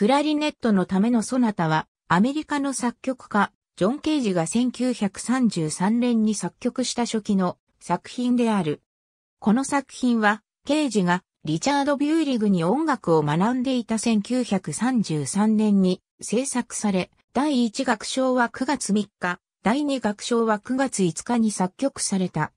クラリネットのためのソナタは、アメリカの作曲家、ジョン・ケージが1933年に作曲した初期の作品である。この作品は、ケージがリチャード・ビューリグに音楽を学んでいた1933年に制作され、第1楽章は9月3日、第2楽章は9月5日に作曲された。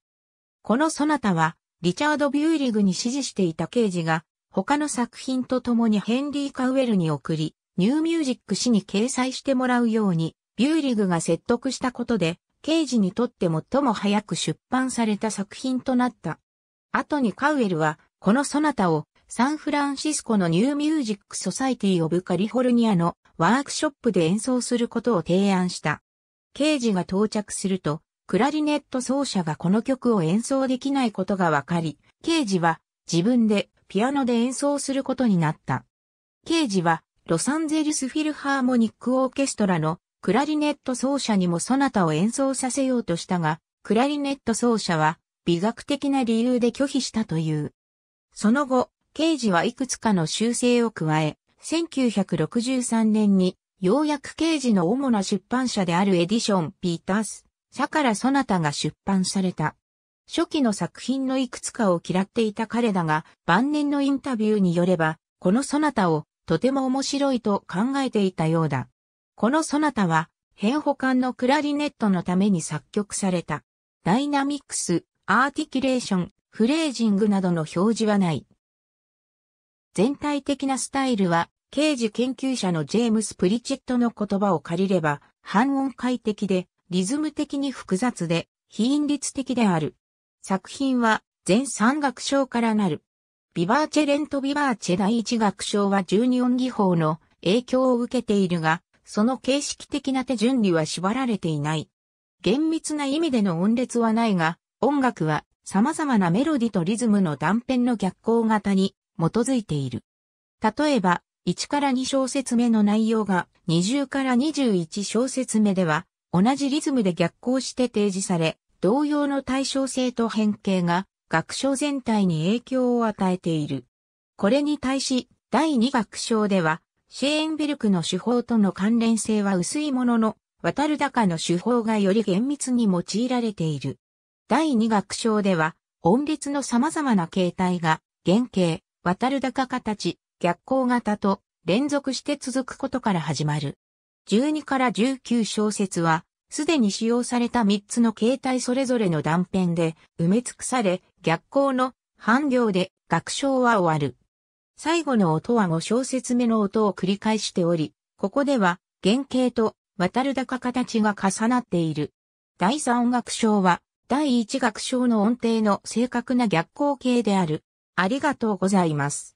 このソナタは、リチャード・ビューリグに指示していたケージが、他の作品と共にヘンリー・カウエルに送り、ニューミュージック誌に掲載してもらうように、ビューリグが説得したことで、ケイジにとって最も早く出版された作品となった。後にカウエルは、このソナタをサンフランシスコのニューミュージックソサイティオブカリフォルニアのワークショップで演奏することを提案した。ケイジが到着すると、クラリネット奏者がこの曲を演奏できないことがわかり、ケイジは自分でピアノで演奏することになった。ケージは、ロサンゼルスフィルハーモニックオーケストラのクラリネット奏者にもソナタを演奏させようとしたが、クラリネット奏者は美学的な理由で拒否したという。その後、ケージはいくつかの修正を加え、1963年にようやくケージの主な出版社であるエディション・ピータース、社からソナタが出版された。初期の作品のいくつかを嫌っていた彼だが、晩年のインタビューによれば、このソナタをとても面白いと考えていたようだ。このソナタは、変保管のクラリネットのために作曲された。ダイナミックス、アーティキュレーション、フレージングなどの表示はない。全体的なスタイルは、刑事研究者のジェームス・プリチェットの言葉を借りれば、半音階的で、リズム的に複雑で、非韻律的である。作品は全3楽章からなる。ビバーチェレントビバーチェ第1楽章は12音技法の影響を受けているが、その形式的な手順には縛られていない。厳密な意味での音列はないが、音楽は様々なメロディとリズムの断片の逆行型に基づいている。例えば、1から2小節目の内容が20から21小節目では同じリズムで逆行して提示され、同様の対称性と変形が学章全体に影響を与えている。これに対し、第2学章では、シェーンベルクの手法との関連性は薄いものの、渡る高の手法がより厳密に用いられている。第2学章では、音列の様々な形態が、原型、渡る高形、逆光型と連続して続くことから始まる。12から19小節は、すでに使用された3つの形態それぞれの断片で埋め尽くされ、逆光の半行で楽章は終わる。最後の音は5小節目の音を繰り返しており、ここでは原型と渡る高形が重なっている。第3楽章は第1楽章の音程の正確な逆光形である。ありがとうございます。